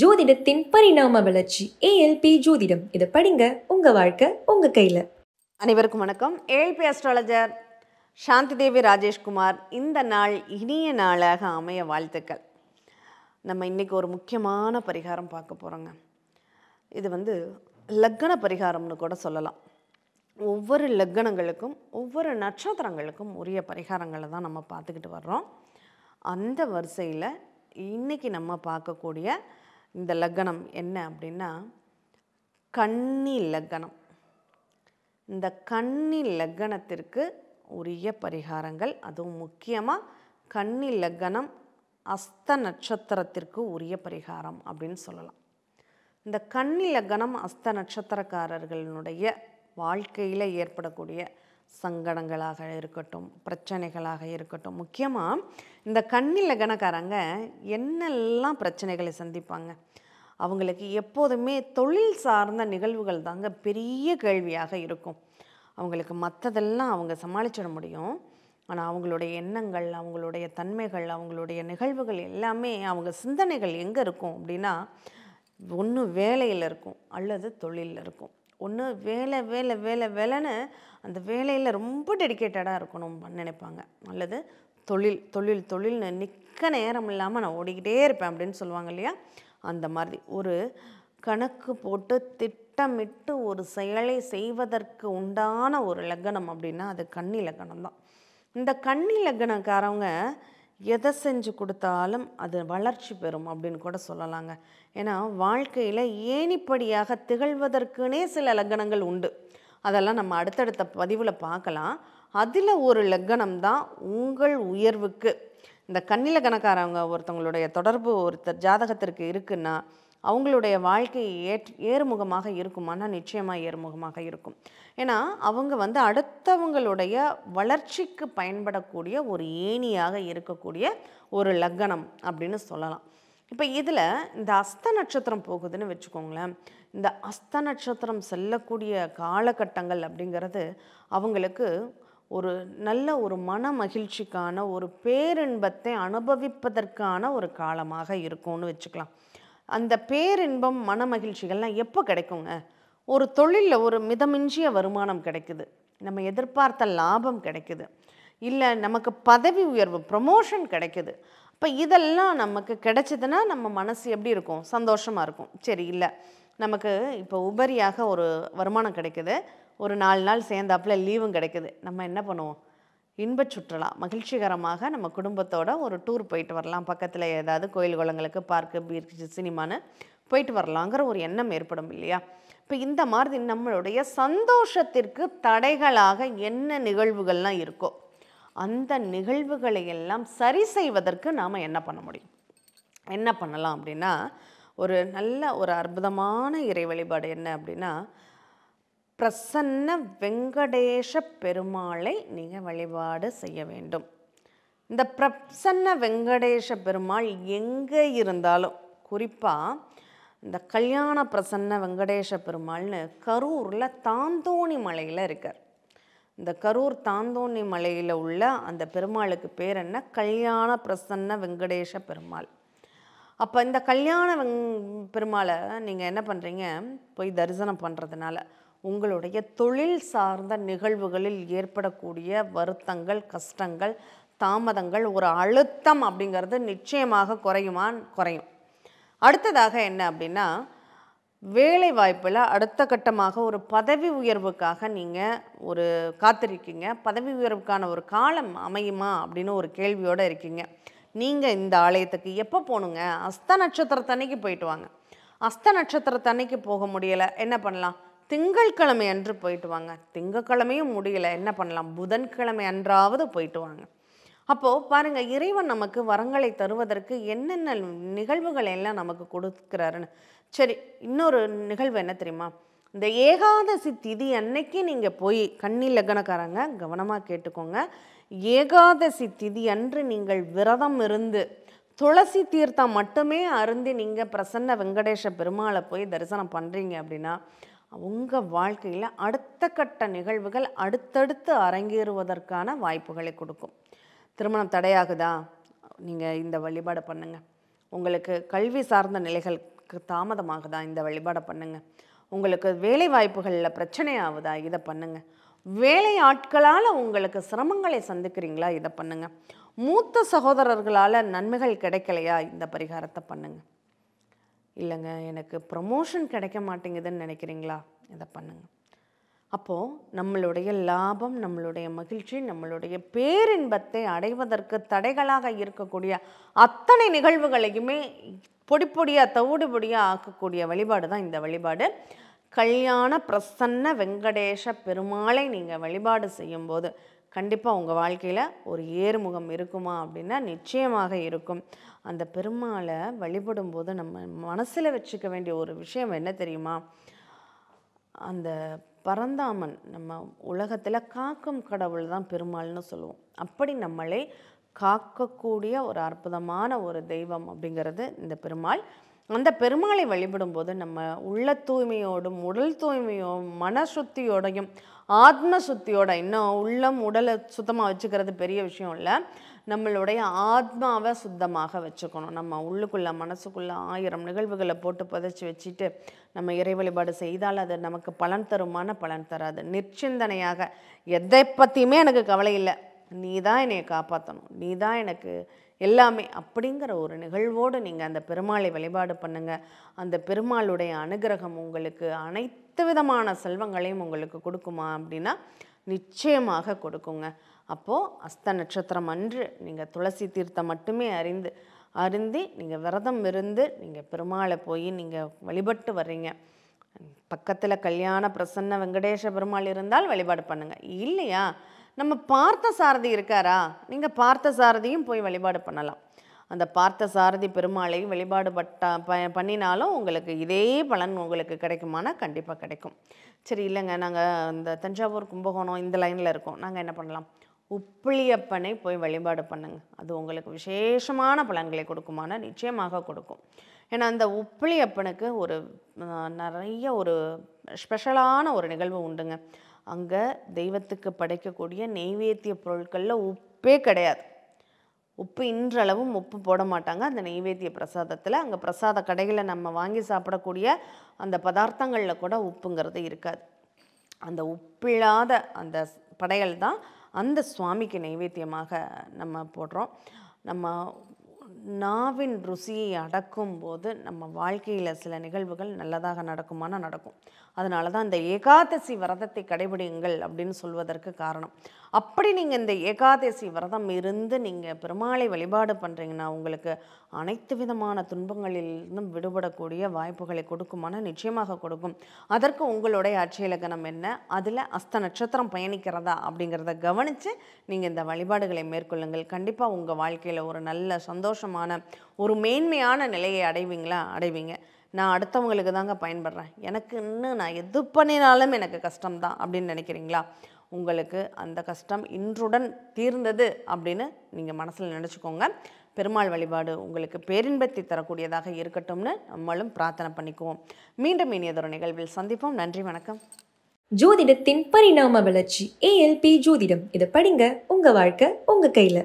ஜோதிடத்தின் பரிணாம வளர்ச்சி ஏஎல்பி ஜோதிடம் இதை படிங்க உங்க வாழ்க்கை உங்க கையில அனைவருக்கும் வணக்கம் ஏஎல்பி அஸ்ட்ராலஜர் சாந்தி தேவி ராஜேஷ்குமார் இந்த நாள் இனிய நாளாக அமைய வாழ்த்துக்கள் நம்ம இன்றைக்கி ஒரு முக்கியமான பரிகாரம் பார்க்க போகிறோங்க இது வந்து லக்கண பரிகாரம்னு கூட சொல்லலாம் ஒவ்வொரு லக்கணங்களுக்கும் ஒவ்வொரு நட்சத்திரங்களுக்கும் உரிய பரிகாரங்களை தான் நம்ம பார்த்துக்கிட்டு வர்றோம் அந்த வரிசையில் இன்றைக்கி நம்ம பார்க்கக்கூடிய இந்த லக்கணம் என்ன அப்படின்னா கன்னி லக்கணம் இந்த கன்னி லக்கணத்திற்கு உரிய பரிகாரங்கள் அதுவும் முக்கியமாக கன்னி லக்கணம் அஸ்த நட்சத்திரத்திற்கு உரிய பரிகாரம் அப்படின்னு சொல்லலாம் இந்த கன்னி லக்கணம் அஸ்த நட்சத்திரக்காரர்களினுடைய வாழ்க்கையில் ஏற்படக்கூடிய சங்கடங்களாக இருக்கட்டும் பிரச்சனைகளாக இருக்கட்டும் முக்கியமாக இந்த கண்ணில் கணக்காரங்க என்னெல்லாம் பிரச்சனைகளை சந்திப்பாங்க அவங்களுக்கு எப்போதுமே தொழில் சார்ந்த நிகழ்வுகள் தாங்க பெரிய கேள்வியாக இருக்கும் அவங்களுக்கு மற்றதெல்லாம் அவங்க சமாளிச்சிட முடியும் ஆனால் அவங்களுடைய எண்ணங்கள் அவங்களுடைய தன்மைகள் அவங்களுடைய நிகழ்வுகள் எல்லாமே அவங்க சிந்தனைகள் எங்கே இருக்கும் அப்படின்னா ஒன்று வேலையில் இருக்கும் அல்லது தொழிலில் இருக்கும் ஒன்று வேலை வேலை வேலை வேலைன்னு அந்த வேலையில் ரொம்ப டெடிக்கேட்டடாக இருக்கணும் நினைப்பாங்க அல்லது தொழில் தொழில் தொழில்னு நிற்க நேரம் இல்லாமல் நான் ஓடிக்கிட்டே இருப்பேன் அப்படின்னு சொல்லுவாங்க இல்லையா அந்த மாதிரி ஒரு கணக்கு போட்டு திட்டமிட்டு ஒரு செயலை செய்வதற்கு உண்டான ஒரு லக்கணம் அப்படின்னா அது கன்னி லக்கணம் தான் இந்த கன்னி லக்கணக்காரவங்க எதை செஞ்சு கொடுத்தாலும் அது வளர்ச்சி பெறும் அப்படின்னு கூட சொல்லலாங்க ஏன்னா வாழ்க்கையில் ஏணிப்படியாக திகழ்வதற்குனே சில லக்கணங்கள் உண்டு அதெல்லாம் நம்ம அடுத்தடுத்த பதிவில் பார்க்கலாம் அதில் ஒரு லக்கணம் தான் உங்கள் உயர்வுக்கு இந்த கண்ணில கணக்காரவங்க ஒருத்தவங்களுடைய தொடர்பு ஒருத்தர் ஜாதகத்திற்கு இருக்குன்னா அவங்களுடைய வாழ்க்கை ஏற் ஏறுமுகமாக இருக்குமானா நிச்சயமாக ஏறுமுகமாக இருக்கும் ஏன்னா அவங்க வந்து அடுத்தவங்களுடைய வளர்ச்சிக்கு பயன்படக்கூடிய ஒரு ஏணியாக இருக்கக்கூடிய ஒரு லக்கணம் அப்படின்னு சொல்லலாம் இப்போ இதில் இந்த அஸ்த நட்சத்திரம் போகுதுன்னு வச்சுக்கோங்களேன் இந்த அஸ்த நட்சத்திரம் செல்லக்கூடிய காலகட்டங்கள் அப்படிங்கிறது அவங்களுக்கு ஒரு நல்ல ஒரு மன மகிழ்ச்சிக்கான ஒரு பேரின்பத்தை அனுபவிப்பதற்கான ஒரு காலமாக இருக்கும்னு வச்சுக்கலாம் அந்த பேரின்பம் மனமகிழ்ச்சிகள்லாம் எப்போ கிடைக்குங்க ஒரு தொழிலில் ஒரு மிதமிஞ்சிய வருமானம் கிடைக்குது நம்ம எதிர்பார்த்த லாபம் கிடைக்குது இல்லை நமக்கு பதவி உயர்வு ப்ரமோஷன் கிடைக்குது அப்போ இதெல்லாம் நமக்கு கிடைச்சதுன்னா நம்ம மனசு எப்படி இருக்கும் சந்தோஷமாக இருக்கும் சரி இல்லை நமக்கு இப்போ உபரியாக ஒரு வருமானம் கிடைக்குது ஒரு நாலு நாள் சேர்ந்தாப்புல லீவும் கிடைக்குது நம்ம என்ன பண்ணுவோம் இன்ப சுற்றுலா மகிழ்ச்சிகரமாக நம்ம குடும்பத்தோட ஒரு டூர் போயிட்டு வரலாம் பக்கத்தில் ஏதாவது கோயில் குளங்களுக்கு பார்க்கு பீச் சினிமான்னு போயிட்டு வரலாங்கிற ஒரு எண்ணம் ஏற்படும் இல்லையா இப்போ இந்த மாதிரி நம்மளுடைய சந்தோஷத்திற்கு தடைகளாக என்ன நிகழ்வுகள்லாம் இருக்கோ அந்த நிகழ்வுகளை எல்லாம் சரி செய்வதற்கு நாம் என்ன பண்ண முடியும் என்ன பண்ணலாம் அப்படின்னா ஒரு நல்ல ஒரு அற்புதமான இறை வழிபாடு என்ன அப்படின்னா பிரசன்ன வெங்கடேஷ பெருமாளை நீங்கள் வழிபாடு செய்ய வேண்டும் இந்த பிரசன்ன வெங்கடேஷ பெருமாள் எங்கே இருந்தாலும் குறிப்பாக இந்த கல்யாண பிரசன்ன வெங்கடேஷ பெருமாள்னு கரூரில் தாந்தோணி மலையில் இருக்கார் இந்த கரூர் தாந்தோணி மலையில் உள்ள அந்த பெருமாளுக்கு பேர் என்ன கல்யாண பிரசன்ன வெங்கடேஷ பெருமாள் அப்போ இந்த கல்யாண வெங் பெருமாளை நீங்கள் என்ன பண்ணுறீங்க போய் தரிசனம் பண்ணுறதுனால உங்களுடைய தொழில் சார்ந்த நிகழ்வுகளில் ஏற்படக்கூடிய வருத்தங்கள் கஷ்டங்கள் தாமதங்கள் ஒரு அழுத்தம் அப்படிங்கிறது நிச்சயமாக குறையுமான் குறையும் அடுத்ததாக என்ன அப்படின்னா வேலை வாய்ப்பில் அடுத்த கட்டமாக ஒரு பதவி உயர்வுக்காக நீங்கள் ஒரு காத்திருக்கீங்க பதவி உயர்வுக்கான ஒரு காலம் அமையுமா அப்படின்னு ஒரு கேள்வியோடு இருக்கீங்க நீங்கள் இந்த ஆலயத்துக்கு எப்போ போகணுங்க அஸ்த நட்சத்திரத்தன்னைக்கு போயிட்டு வாங்க அஸ்த நட்சத்திரத்தன்னைக்கு போக முடியலை என்ன பண்ணலாம் திங்கட்கிழமை அன்று போயிட்டு வாங்க திங்கக்கிழமையும் முடியல என்ன பண்ணலாம் புதன்கிழமை அன்றாவது போயிட்டு வாங்க அப்போது பாருங்கள் இறைவன் நமக்கு வரங்களை தருவதற்கு என்னென்ன நிகழ்வுகள் எல்லாம் நமக்கு கொடுக்குறாருன்னு சரி இன்னொரு நிகழ்வு என்ன தெரியுமா இந்த ஏகாதசி திதி அன்னைக்கு நீங்கள் போய் கண்ணி லக்னக்காரங்க கவனமாக கேட்டுக்கோங்க ஏகாதசி திதி அன்று நீங்கள் விரதம் இருந்து துளசி தீர்த்தம் மட்டுமே அருந்தி நீங்கள் பிரசன்ன வெங்கடேஷ பெருமாளை போய் தரிசனம் பண்ணுறீங்க அப்படின்னா உங்கள் வாழ்க்கையில் அடுத்த கட்ட நிகழ்வுகள் அடுத்தடுத்து அரங்கேறுவதற்கான வாய்ப்புகளை கொடுக்கும் திருமணம் தடையாகுதா நீங்கள் இந்த வழிபாடை பண்ணுங்கள் உங்களுக்கு கல்வி சார்ந்த நிலைகளுக்கு தாமதமாகுதா இந்த வழிபாடை பண்ணுங்கள் உங்களுக்கு வேலை வாய்ப்புகளில் பிரச்சனை ஆகுதா இதை பண்ணுங்கள் வேலை ஆட்களால் உங்களுக்கு சிரமங்களை சந்திக்கிறீங்களா இதை பண்ணுங்கள் மூத்த சகோதரர்களால் நன்மைகள் கிடைக்கலையா இந்த பரிகாரத்தை பண்ணுங்கள் இல்லைங்க எனக்கு ப்ரமோஷன் கிடைக்க மாட்டேங்குதுன்னு நினைக்கிறீங்களா இதை பண்ணுங்கள் அப்போது நம்மளுடைய லாபம் நம்மளுடைய மகிழ்ச்சி நம்மளுடைய பேரின்பத்தை அடைவதற்கு தடைகளாக இருக்கக்கூடிய அத்தனை நிகழ்வுகளையுமே பொடி பொடியாக தவிடு பொடியாக ஆக்கக்கூடிய வழிபாடு தான் இந்த வழிபாடு கல்யாண பிரசன்ன வெங்கடேஷ பெருமாளை நீங்கள் வழிபாடு செய்யும்போது கண்டிப்பாக உங்கள் வாழ்க்கையில் ஒரு ஏறுமுகம் இருக்குமா அப்படின்னா நிச்சயமாக இருக்கும் அந்த பெருமாளை வழிபடும் போது நம்ம மனசில் வச்சுக்க வேண்டிய ஒரு விஷயம் என்ன தெரியுமா அந்த பரந்தாமன் நம்ம உலகத்தில் காக்கும் கடவுள் தான் பெருமாள்னு சொல்லுவோம் அப்படி நம்மளை காக்கக்கூடிய ஒரு அற்புதமான ஒரு தெய்வம் அப்படிங்கிறது இந்த பெருமாள் அந்த பெருமாளை வழிபடும் போது நம்ம உள்ள தூய்மையோடும் உடல் தூய்மையோடும் மன சுத்தியோடையும் ஆத்ம சுத்தியோட இன்னும் உள்ளம் உடலை சுத்தமாக வச்சுக்கிறது பெரிய விஷயம் இல்லை நம்மளுடைய ஆத்மாவை சுத்தமாக வச்சுக்கணும் நம்ம உள்ளுக்குள்ளே மனசுக்குள்ளே ஆயிரம் நிகழ்வுகளை போட்டு புதைச்சி வச்சுட்டு நம்ம இறை வழிபாடு செய்தால் அது நமக்கு பலன் தருமான பலன் தராது நிச்சிந்தனையாக எதை பற்றியுமே எனக்கு கவலை இல்லை நீ தான் என்னை காப்பாற்றணும் நீ தான் எனக்கு எல்லாமே அப்படிங்கிற ஒரு நிகழ்வோடு நீங்கள் அந்த பெருமாளை வழிபாடு பண்ணுங்கள் அந்த பெருமாளுடைய அனுகிரகம் உங்களுக்கு அனைத்து விதமான செல்வங்களையும் உங்களுக்கு கொடுக்குமா அப்படின்னா நிச்சயமாக கொடுக்குங்க அப்போது அஸ்த நட்சத்திரம் அன்று நீங்கள் துளசி தீர்த்தம் மட்டுமே அறிந்து அருந்தி நீங்கள் விரதம் இருந்து நீங்கள் பெருமாளை போய் நீங்கள் வழிபட்டு வர்றீங்க பக்கத்தில் கல்யாண பிரசன்ன வெங்கடேஷ பெருமாள் இருந்தால் வழிபாடு பண்ணுங்கள் இல்லையா நம்ம பார்த்த சாரதி இருக்காரா நீங்கள் பார்த்த சாரதியும் போய் வழிபாடு பண்ணலாம் அந்த பார்த்த சாரதி பெருமாளையும் வழிபாடு பட்டா ப பண்ணினாலும் உங்களுக்கு இதே பலன் உங்களுக்கு கிடைக்குமானா கண்டிப்பாக கிடைக்கும் சரி இல்லைங்க நாங்கள் இந்த தஞ்சாவூர் கும்பகோணம் இந்த லைனில் இருக்கோம் நாங்கள் என்ன பண்ணலாம் உப்பிளியப்பனை போய் வழிபாடு பண்ணுங்க அது உங்களுக்கு விசேஷமான பலன்களை கொடுக்குமானா நிச்சயமாக கொடுக்கும் ஏன்னா அந்த உப்பிலியப்பனுக்கு ஒரு நிறைய ஒரு ஸ்பெஷலான ஒரு நிகழ்வு உண்டுங்க அங்கே தெய்வத்துக்கு படைக்கக்கூடிய நெய்வேத்திய பொருட்களில் உப்பே கிடையாது உப்பு இன்றளவும் உப்பு போட மாட்டாங்க அந்த நெய்வேத்திய பிரசாதத்தில் அங்கே பிரசாத கடைகளை நம்ம வாங்கி சாப்பிடக்கூடிய அந்த பதார்த்தங்களில் கூட உப்புங்கிறது இருக்காது அந்த உப்பில்லாத அந்த படைகள் தான் அந்த சுவாமிக்கு நைவேத்தியமாக நம்ம போடுறோம் நம்ம நாவின் ருசியை அடக்கும் போது நம்ம வாழ்க்கையில் சில நிகழ்வுகள் நல்லதாக நடக்குமான நடக்கும் அதனால தான் இந்த ஏகாதசி விரதத்தை கடைபிடிங்கள் அப்படின்னு சொல்வதற்கு காரணம் அப்படி நீங்கள் இந்த ஏகாதசி விரதம் இருந்து நீங்கள் பெருமாளை வழிபாடு பண்ணுறீங்கன்னா உங்களுக்கு அனைத்து விதமான துன்பங்களிலிருந்தும் விடுபடக்கூடிய வாய்ப்புகளை கொடுக்குமான நிச்சயமாக கொடுக்கும் அதற்கு உங்களுடைய அச்சயலக்கணம் என்ன அதில் அஸ்த நட்சத்திரம் பயணிக்கிறதா அப்படிங்கிறத கவனித்து நீங்கள் இந்த வழிபாடுகளை மேற்கொள்ளுங்கள் கண்டிப்பாக உங்கள் வாழ்க்கையில் ஒரு நல்ல சந்தோஷம் சந்தோஷமான ஒரு மேன்மையான நிலையை அடைவீங்களா அடைவீங்க நான் அடுத்தவங்களுக்கு தாங்க பயன்படுறேன் எனக்கு இன்னும் நான் எது பண்ணினாலும் எனக்கு கஷ்டம்தான் அப்படின்னு நினைக்கிறீங்களா உங்களுக்கு அந்த கஷ்டம் இன்றுடன் தீர்ந்தது அப்படின்னு நீங்கள் மனசில் நினச்சிக்கோங்க பெருமாள் வழிபாடு உங்களுக்கு பேரின்பத்தி தரக்கூடியதாக இருக்கட்டும்னு நம்மளும் பிரார்த்தனை பண்ணிக்குவோம் மீண்டும் இனியதொரு நிகழ்வில் சந்திப்போம் நன்றி வணக்கம் ஜோதிடத்தின் பரிணாம வளர்ச்சி ஏஎல்பி ஜோதிடம் இதை படிங்க உங்கள் வாழ்க்கை உங்கள் கையில்